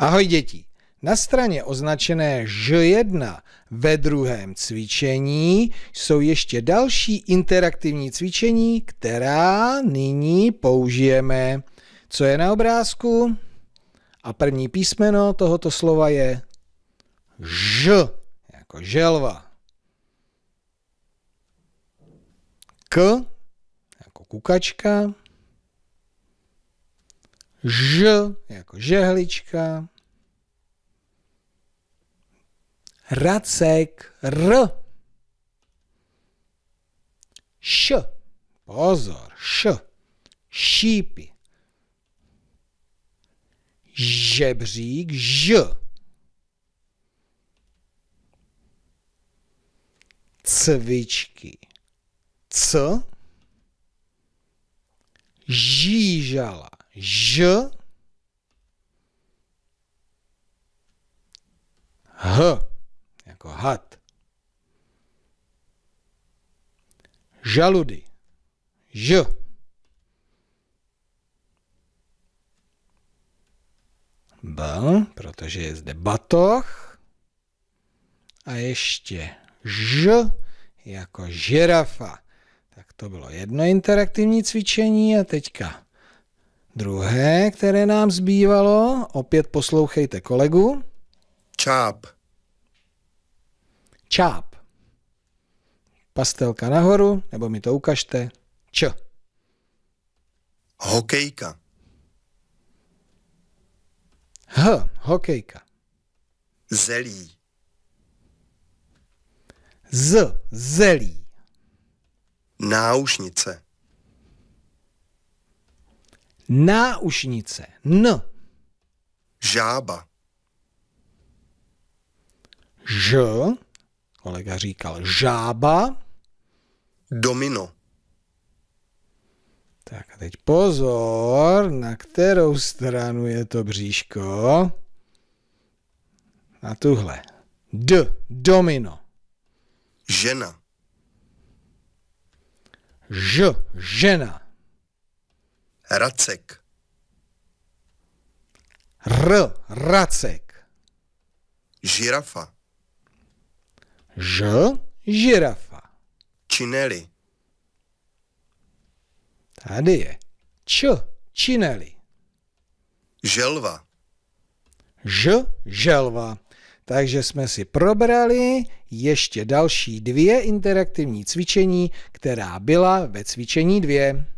Ahoj děti! Na straně označené Ž1 ve druhém cvičení jsou ještě další interaktivní cvičení, která nyní použijeme. Co je na obrázku? A první písmeno tohoto slova je Ž, jako želva. K, jako kukačka. Ž jako žehlička. Racek. R. Š. Pozor. Š. Šípy. Žebřík. Ž. Cvičky. C. Žížala. Ž, H, jako had. Žaludy, Ž. B, protože je zde batoh. A ještě Ž jako žirafa. Tak to bylo jedno interaktivní cvičení a teďka Druhé, které nám zbývalo, opět poslouchejte kolegu. Čáp. Čáp. Pastelka nahoru, nebo mi to ukažte. Č. Hokejka. H. Hokejka. Zelí. Z. Zelí. Náušnice. Náušnice. N. Žába. Ž. Kolega říkal žába. Domino. Tak a teď pozor, na kterou stranu je to bříško. Na tuhle. D. Domino. Žena. Ž. Žena. Racek. R. Racek. Žirafa. Ž. Žirafa. čineli, Tady je. Č. čineli, Želva. Ž. Želva. Takže jsme si probrali ještě další dvě interaktivní cvičení, která byla ve cvičení dvě.